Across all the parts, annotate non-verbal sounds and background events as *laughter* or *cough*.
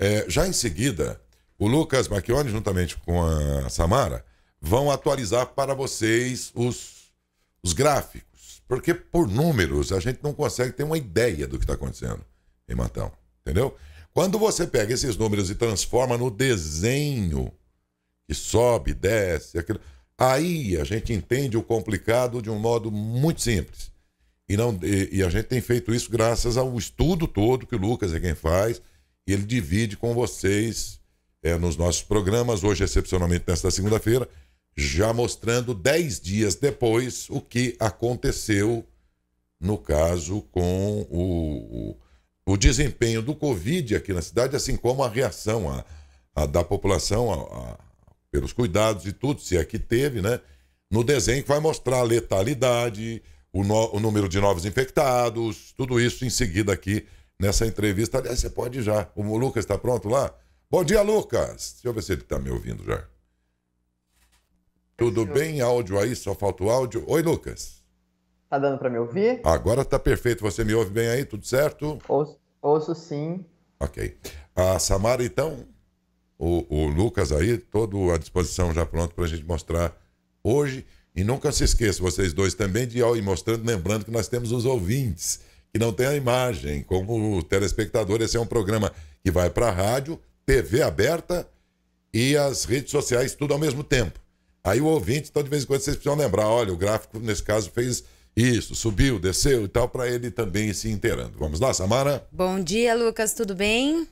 É, já em seguida, o Lucas Macchione, juntamente com a Samara, vão atualizar para vocês os, os gráficos. Porque por números a gente não consegue ter uma ideia do que está acontecendo em Matão. Entendeu? Quando você pega esses números e transforma no desenho, que sobe, desce, aquilo, aí a gente entende o complicado de um modo muito simples. E, não, e, e a gente tem feito isso graças ao estudo todo que o Lucas é quem faz e ele divide com vocês é, nos nossos programas, hoje excepcionalmente nesta segunda-feira, já mostrando dez dias depois o que aconteceu no caso com o, o, o desempenho do Covid aqui na cidade, assim como a reação a, a da população a, a, pelos cuidados e tudo, se é que teve, né? No desenho que vai mostrar a letalidade, o, no, o número de novos infectados, tudo isso em seguida aqui nessa entrevista. Aliás, você pode já. O Lucas está pronto lá? Bom dia, Lucas. Deixa eu ver se ele está me ouvindo já. Tudo bem? Áudio aí, só falta o áudio. Oi, Lucas. Tá dando para me ouvir? Agora tá perfeito. Você me ouve bem aí? Tudo certo? Ouço, ouço sim. Ok. A Samara, então, o, o, Lucas aí, todo à disposição já pronto para a gente mostrar hoje. E nunca se esqueça, vocês dois também, de ir mostrando, lembrando que nós temos os ouvintes que não tem a imagem. Como o telespectador, esse é um programa que vai para a rádio, TV aberta e as redes sociais, tudo ao mesmo tempo. Aí o ouvinte, então, de vez em quando, vocês precisam lembrar: olha, o gráfico, nesse caso, fez isso, subiu, desceu e tal, para ele também se inteirando. Vamos lá, Samara? Bom dia, Lucas, tudo bem?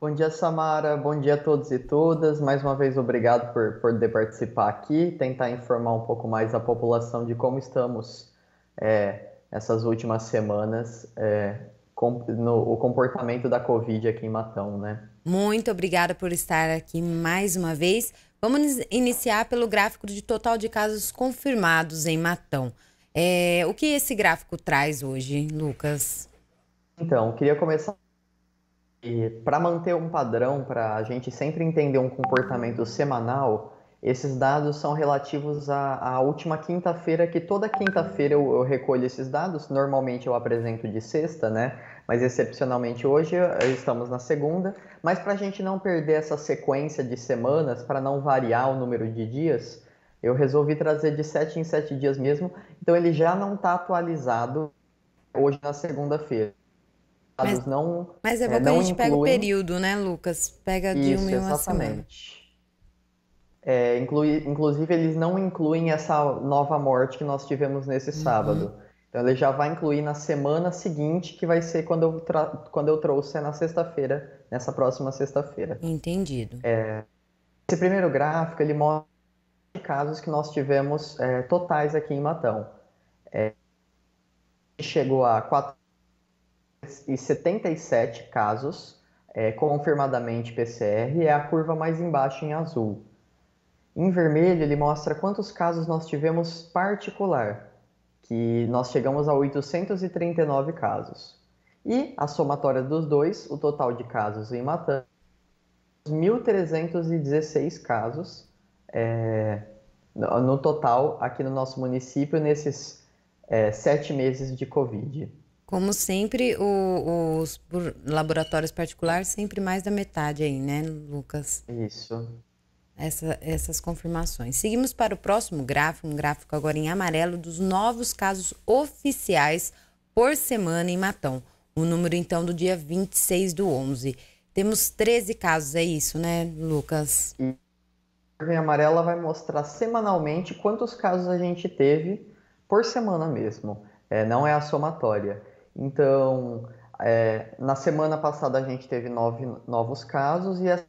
Bom dia, Samara. Bom dia a todos e todas. Mais uma vez, obrigado por, por poder participar aqui, tentar informar um pouco mais a população de como estamos é, essas últimas semanas é, com, no, o comportamento da Covid aqui em Matão, né? Muito obrigada por estar aqui mais uma vez. Vamos iniciar pelo gráfico de total de casos confirmados em Matão. É, o que esse gráfico traz hoje, Lucas? Então, queria começar para manter um padrão, para a gente sempre entender um comportamento semanal, esses dados são relativos à, à última quinta-feira, que toda quinta-feira eu, eu, recolho esses dados. Normalmente eu apresento de sexta, né? Mas excepcionalmente hoje eh, estamos na segunda. Mas para a gente não perder essa sequência de semanas, para não variar o número de dias, eu resolvi trazer de sete em sete dias mesmo. Então ele já não está atualizado hoje na segunda-feira. Mas, não, mas é, é bom é, que a gente incluem... pega o período, né, Lucas? Pega de Isso, um em uma exatamente. É, inclui, inclusive, eles não incluem essa nova morte que nós tivemos nesse uhum. sábado. Então, ele já vai incluir na semana seguinte, que vai ser quando eu, quando eu trouxe é na sexta-feira, nessa próxima sexta-feira. Entendido. É, esse primeiro gráfico, ele mostra casos que nós tivemos é, totais aqui em Matão. É, chegou a 477 casos é, confirmadamente PCR, é a curva mais embaixo em azul. Em vermelho, ele mostra quantos casos nós tivemos particular, que nós chegamos a 839 casos. E a somatória dos dois, o total de casos em Matanzas, 1.316 casos é, no total aqui no nosso município nesses é, sete meses de Covid. Como sempre, o, os laboratórios particulares, sempre mais da metade aí, né, Lucas? Isso essa, essas confirmações. Seguimos para o próximo gráfico, um gráfico agora em amarelo, dos novos casos oficiais por semana em Matão. O número, então, do dia 26 do 11. Temos 13 casos, é isso, né, Lucas? a curva amarela vai mostrar semanalmente quantos casos a gente teve por semana mesmo. É, não é a somatória. Então, é, na semana passada a gente teve nove novos casos e essa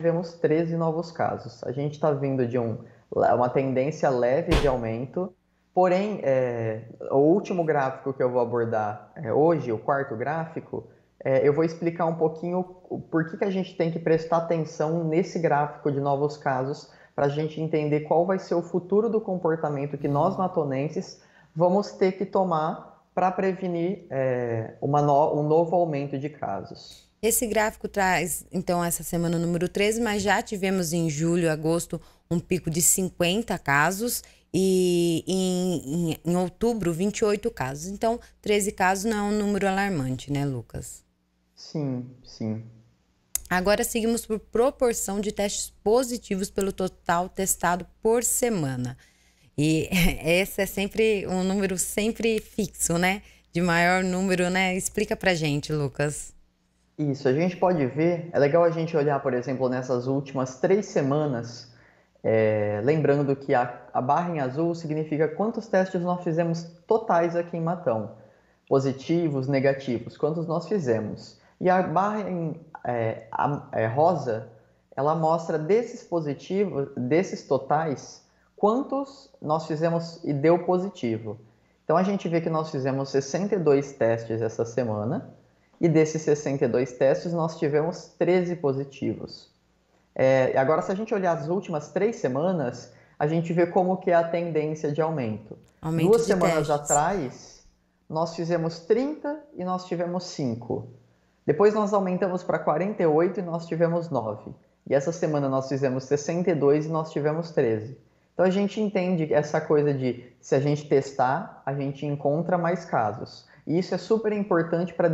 tivemos 13 novos casos. A gente está vindo de um, uma tendência leve de aumento, porém, é, o último gráfico que eu vou abordar é, hoje, o quarto gráfico, é, eu vou explicar um pouquinho por que, que a gente tem que prestar atenção nesse gráfico de novos casos para a gente entender qual vai ser o futuro do comportamento que nós matonenses vamos ter que tomar para prevenir é, no, um novo aumento de casos. Esse gráfico traz, então, essa semana número 13, mas já tivemos em julho, agosto, um pico de 50 casos e em, em, em outubro, 28 casos. Então, 13 casos não é um número alarmante, né, Lucas? Sim, sim. Agora seguimos por proporção de testes positivos pelo total testado por semana. E *laughs* esse é sempre um número sempre fixo, né? De maior número, né? Explica pra gente, Lucas. Isso, a gente pode ver, é legal a gente olhar, por exemplo, nessas últimas três semanas, é, lembrando que a, a barra em azul significa quantos testes nós fizemos totais aqui em Matão, positivos, negativos, quantos nós fizemos. E a barra em é, a, é, rosa, ela mostra desses positivos, desses totais, quantos nós fizemos e deu positivo. Então a gente vê que nós fizemos 62 testes essa semana, e desses 62 testes, nós tivemos 13 positivos. É, agora, se a gente olhar as últimas três semanas, a gente vê como que é a tendência de aumento. aumento Duas de semanas testes. atrás, nós fizemos 30 e nós tivemos 5. Depois nós aumentamos para 48 e nós tivemos 9. E essa semana nós fizemos 62 e nós tivemos 13. Então a gente entende essa coisa de se a gente testar, a gente encontra mais casos. E isso é super importante para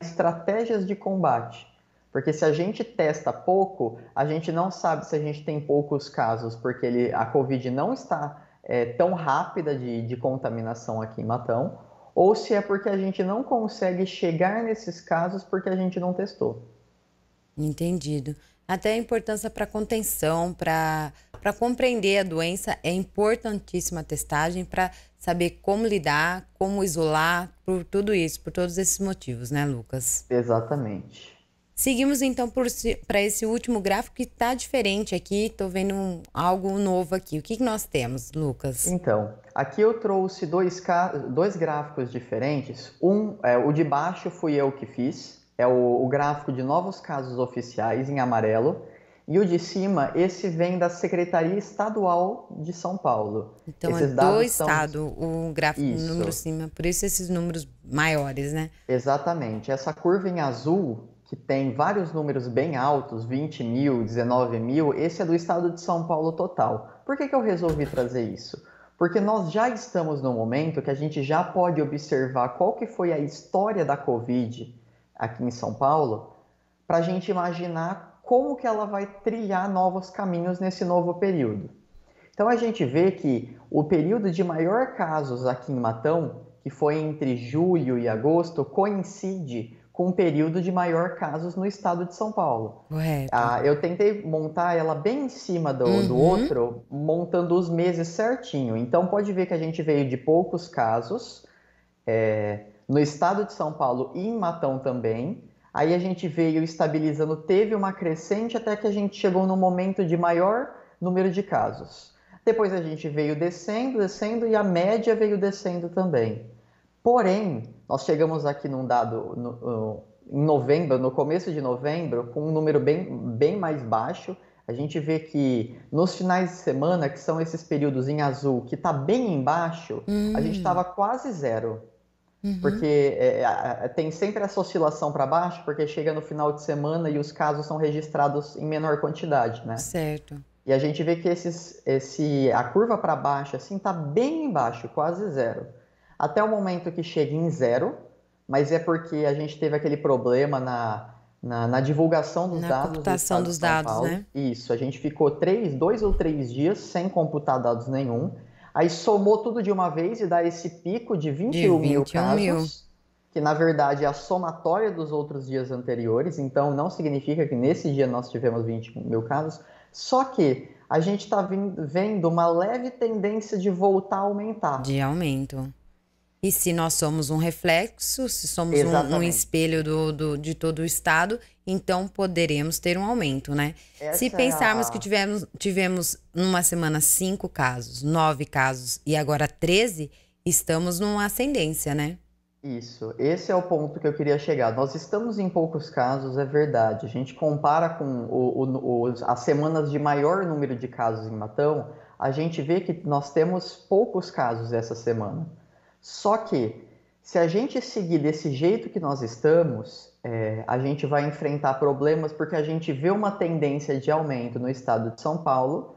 estratégias de combate. Porque se a gente testa pouco, a gente não sabe se a gente tem poucos casos, porque ele, a Covid não está é, tão rápida de, de contaminação aqui em Matão, ou se é porque a gente não consegue chegar nesses casos porque a gente não testou. Entendido até a importância para contenção, para para compreender a doença é importantíssima a testagem para saber como lidar, como isolar, por tudo isso, por todos esses motivos, né, Lucas? Exatamente. Seguimos então para esse último gráfico que está diferente aqui, estou vendo um, algo novo aqui. O que, que nós temos, Lucas? Então, aqui eu trouxe dois, dois gráficos diferentes. Um, é, o de baixo fui eu que fiz, é o, o gráfico de novos casos oficiais em amarelo, e o de cima, esse vem da Secretaria Estadual de São Paulo. Então esses é do Estado o gráfico isso. número cima, por isso esses números maiores, né? Exatamente. Essa curva em azul, que tem vários números bem altos, 20 mil, 19 mil, esse é do Estado de São Paulo total. Por que, que eu resolvi trazer isso? Porque nós já estamos no momento que a gente já pode observar qual que foi a história da Covid aqui em São Paulo, para a gente imaginar como que ela vai trilhar novos caminhos nesse novo período. Então a gente vê que o período de maior casos aqui em Matão, que foi entre julho e agosto, coincide com o período de maior casos no estado de São Paulo. Ah, eu tentei montar ela bem em cima do, uhum. do outro, montando os meses certinho. Então pode ver que a gente veio de poucos casos, é, no estado de São Paulo e em Matão também. Aí a gente veio estabilizando, teve uma crescente até que a gente chegou no momento de maior número de casos. Depois a gente veio descendo, descendo e a média veio descendo também. Porém, nós chegamos aqui num dado no, em novembro, no começo de novembro, com um número bem, bem mais baixo. A gente vê que nos finais de semana, que são esses períodos em azul, que está bem embaixo, hum. a gente estava hum. quase zero. Uhum. Porque é, tem sempre essa oscilação para baixo, porque chega no final de semana e os casos são registrados em menor quantidade, né? Certo. E a gente vê que esses, esse, a curva para baixo, assim, está bem embaixo, quase zero. Até o momento que chega em zero, mas é porque a gente teve aquele problema na, na, na divulgação dos na dados. Na computação do dos dados, né? Isso, a gente ficou três, dois ou três dias sem computar dados nenhum Aí somou tudo de uma vez e dá esse pico de 21, de 21 mil casos, mil. que na verdade é a somatória dos outros dias anteriores, então não significa que nesse dia nós tivemos 20 mil casos, só que a gente está vendo uma leve tendência de voltar a aumentar. De aumento. E se nós somos um reflexo, se somos um, um, espelho do, do, de todo o Estado, então poderemos ter um aumento, né? Essa se é pensarmos que tivemos, tivemos numa semana cinco casos, nove casos e agora 13, estamos numa ascendência, né? Isso, esse é o ponto que eu queria chegar. Nós estamos em poucos casos, é verdade. A gente compara com o, o, o, as semanas de maior número de casos em Matão, a gente vê que nós temos poucos casos essa semana. Só que se a gente seguir desse jeito que nós estamos, é, a gente vai enfrentar problemas porque a gente vê uma tendência de aumento no estado de São Paulo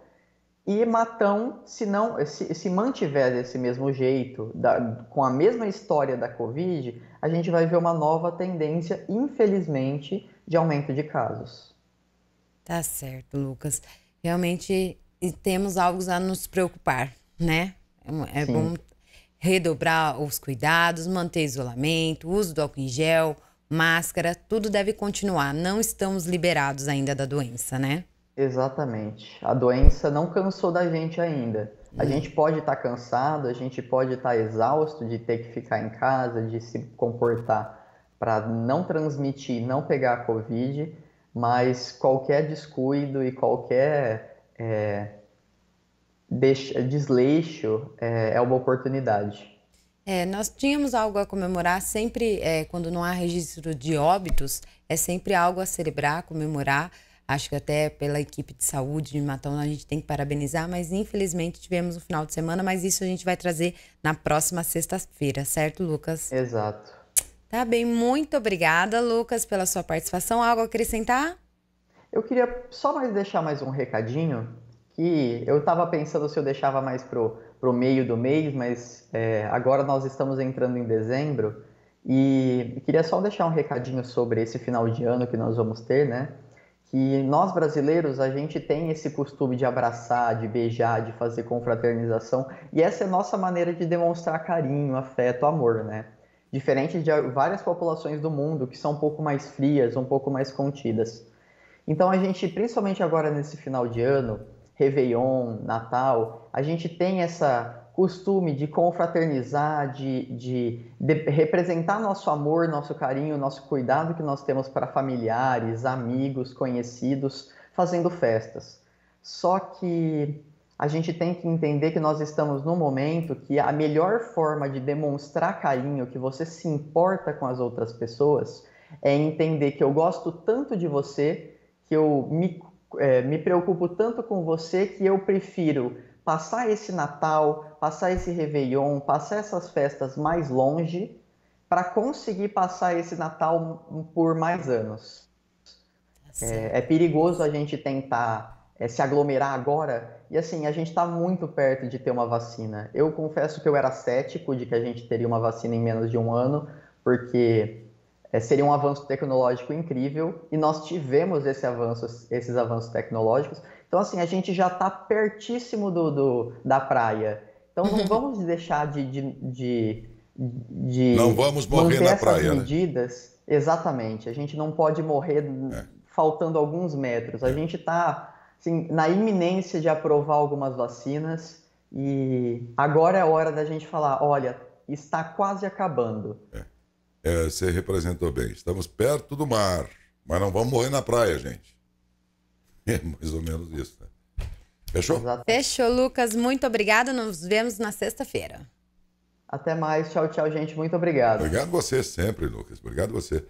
e Matão, se não se, se mantiver desse mesmo jeito, da, com a mesma história da Covid, a gente vai ver uma nova tendência, infelizmente, de aumento de casos. Tá certo, Lucas. Realmente temos algo a nos preocupar, né? É, é Sim. bom redobrar os cuidados, manter isolamento, uso do álcool em gel, máscara, tudo deve continuar. Não estamos liberados ainda da doença, né? Exatamente. A doença não cansou da gente ainda. A uhum. gente pode estar tá cansado, a gente pode estar tá exausto de ter que ficar em casa, de se comportar para não transmitir, não pegar a Covid, mas qualquer descuido e qualquer é, desleixo é, é uma oportunidade. É, nós tínhamos algo a comemorar sempre, é, quando não há registro de óbitos, é sempre algo a celebrar, comemorar. Acho que até pela equipe de saúde de Matão a gente tem que parabenizar, mas infelizmente tivemos um final de semana, mas isso a gente vai trazer na próxima sexta-feira, certo, Lucas? Exato. Tá bem, muito obrigada, Lucas, pela sua participação. Algo a acrescentar? Eu queria só mais deixar mais um recadinho que eu estava pensando se eu deixava mais pro, pro meio do mês, mas é, agora nós estamos entrando em dezembro e queria só deixar um recadinho sobre esse final de ano que nós vamos ter, né? Que nós brasileiros a gente tem esse costume de abraçar, de beijar, de fazer confraternização e essa é nossa maneira de demonstrar carinho, afeto, amor, né? Diferente de várias populações do mundo que são um pouco mais frias, um pouco mais contidas. Então a gente, principalmente agora nesse final de ano, Réveillon, Natal, a gente tem essa costume de confraternizar, de, de, de, representar nosso amor, nosso carinho, nosso cuidado que nós temos para familiares, amigos, conhecidos, fazendo festas. Só que a gente tem que entender que nós estamos num momento que a melhor forma de demonstrar carinho, que você se importa com as outras pessoas, é entender que eu gosto tanto de você que eu me é, me preocupo tanto com você que eu prefiro passar esse Natal, passar esse Réveillon, passar essas festas mais longe para conseguir passar esse Natal por mais anos. Tá é, é perigoso a gente tentar é, se aglomerar agora. E assim, a gente está muito perto de ter uma vacina. Eu confesso que eu era cético de que a gente teria uma vacina em menos de um ano, porque é, seria um avanço tecnológico incrível e nós tivemos esse avanço, esses avanços tecnológicos. Então, assim, a gente já está pertíssimo do, do, da praia. Então, não uhum. vamos deixar de, de, de, de não vamos morrer na praia, né? medidas. Né? Exatamente. A gente não pode morrer é. faltando alguns metros. A é. gente está assim, na iminência de aprovar algumas vacinas e agora é a hora da gente falar, olha, está quase acabando. É. É, você representou bem. Estamos perto do mar, mas não vamos morrer na praia, gente. *laughs* É mais ou menos isso. Né? Fechou? Fechou, Lucas. Muito obrigado. Nos vemos na sexta-feira. Até mais. Tchau, tchau, gente. Muito obrigado. Obrigado você sempre, Lucas. Obrigado você.